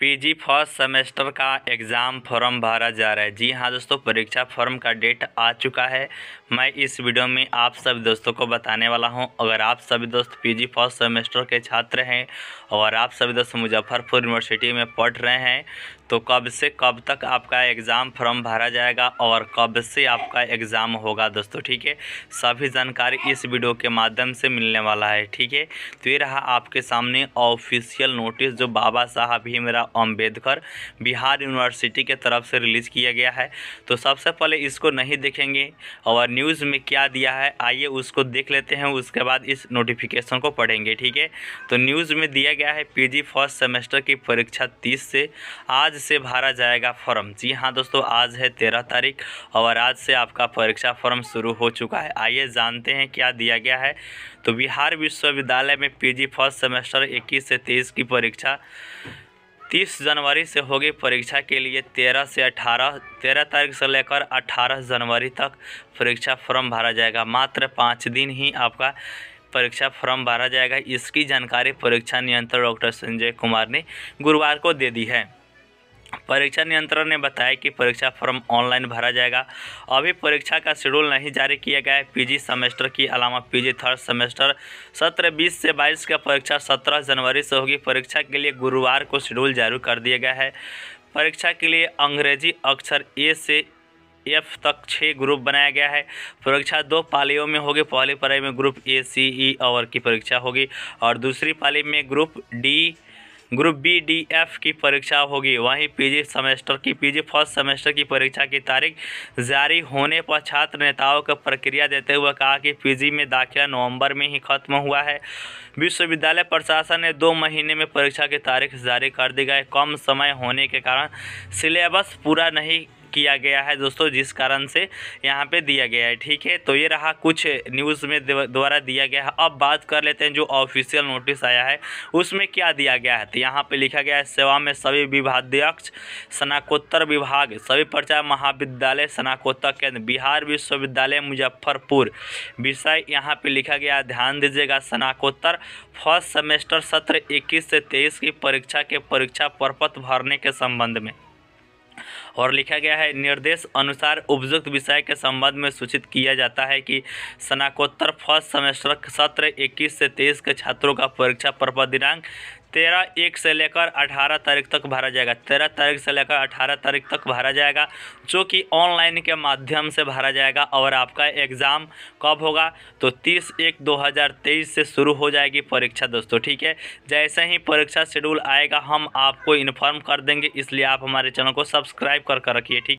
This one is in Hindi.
पीजी फर्स्ट सेमेस्टर का एग्ज़ाम फॉर्म भरा जा रहा है जी हाँ दोस्तों परीक्षा फॉर्म का डेट आ चुका है मैं इस वीडियो में आप सभी दोस्तों को बताने वाला हूं अगर आप सभी दोस्त पीजी फर्स्ट सेमेस्टर के छात्र हैं और आप सभी दोस्त मुजफ्फरपुर यूनिवर्सिटी में पढ़ रहे हैं तो कब से कब तक आपका एग्ज़ाम फॉर्म भरा जाएगा और कब से आपका एग्ज़ाम होगा दोस्तों ठीक है सभी जानकारी इस वीडियो के माध्यम से मिलने वाला है ठीक है तो ये रहा आपके सामने ऑफिशियल नोटिस जो बाबा साहब भीमराव अम्बेडकर बिहार यूनिवर्सिटी के तरफ से रिलीज़ किया गया है तो सबसे पहले इसको नहीं देखेंगे और न्यूज़ में क्या दिया है आइए उसको देख लेते हैं उसके बाद इस नोटिफिकेशन को पढ़ेंगे ठीक है तो न्यूज़ में दिया गया है पी फर्स्ट सेमेस्टर की परीक्षा तीस से आज से भरा जाएगा फॉर्म जी हाँ दोस्तों आज है तेरह तारीख और आज से आपका परीक्षा फॉर्म शुरू हो चुका है आइए जानते हैं क्या दिया गया है तो बिहार विश्वविद्यालय में पीजी फर्स्ट सेमेस्टर 21 से 23 की परीक्षा 30 जनवरी से होगी परीक्षा के लिए 13 से 18 13 तारीख से लेकर 18 जनवरी तक परीक्षा फॉर्म भरा जाएगा मात्र पाँच दिन ही आपका परीक्षा फॉर्म भरा जाएगा इसकी जानकारी परीक्षा नियंत्रण डॉक्टर संजय कुमार ने गुरुवार को दे दी है परीक्षा नियंत्रण ने बताया कि परीक्षा फॉर्म ऑनलाइन भरा जाएगा अभी परीक्षा का शेड्यूल नहीं जारी किया गया है पीजी सेमेस्टर की अलावा पीजी थर्ड सेमेस्टर सत्र 20 से 22 का परीक्षा 17 जनवरी से होगी परीक्षा के लिए गुरुवार को शेड्यूल जारी कर दिया गया है परीक्षा के लिए अंग्रेजी अक्षर ए से एफ तक छः ग्रुप बनाया गया है परीक्षा दो पालियों में होगी पहली पाली में ग्रुप ए सी ई और की परीक्षा होगी और दूसरी पाली में group D group B D F की परीक्षा होगी वहीं पीजी सेमेस्टर की पीजी फर्स्ट सेमेस्टर की परीक्षा की तारीख जारी होने पर छात्र नेताओं को प्रक्रिया देते हुए कहा कि पीजी में दाखिला नवंबर में ही खत्म हुआ है विश्वविद्यालय प्रशासन ने दो महीने में परीक्षा की तारीख जारी कर दी गई कम समय होने के कारण सिलेबस पूरा नहीं किया गया है दोस्तों जिस कारण से यहाँ पे दिया गया है ठीक है तो ये रहा कुछ न्यूज़ में द्वारा दिया गया है अब बात कर लेते हैं जो ऑफिशियल नोटिस आया है उसमें क्या दिया गया है तो यहाँ पे लिखा गया है सेवा में सभी विभाध्यक्ष स्नाकोत्तर विभाग सभी प्रचार महाविद्यालय स्नाकोत्तर केंद्र बिहार विश्वविद्यालय मुजफ्फरपुर विषय यहाँ पर लिखा गया ध्यान दीजिएगा स्नाकोत्तर फर्स्ट सेमेस्टर सत्र 21 से 23 की परीक्षा के परीक्षा प्रपत्र भरने के संबंध में और लिखा गया है निर्देश अनुसार उपयुक्त विषय के संबंध में सूचित किया जाता है कि स्नाकोत्तर फर्स्ट सेमेस्टर सत्र 21 से 23 के छात्रों का परीक्षा पर्व दिनांक तेरह एक से लेकर अठारह तारीख तक भरा जाएगा तेरह तारीख से लेकर अठारह तारीख तक भरा जाएगा जो कि ऑनलाइन के माध्यम से भरा जाएगा और आपका एग्ज़ाम कब होगा तो तीस एक दो हज़ार तेईस से शुरू हो जाएगी परीक्षा दोस्तों ठीक है जैसे ही परीक्षा शेड्यूल आएगा हम आपको इन्फॉर्म कर देंगे इसलिए आप हमारे चैनल को सब्सक्राइब कर कर रखिए ठीक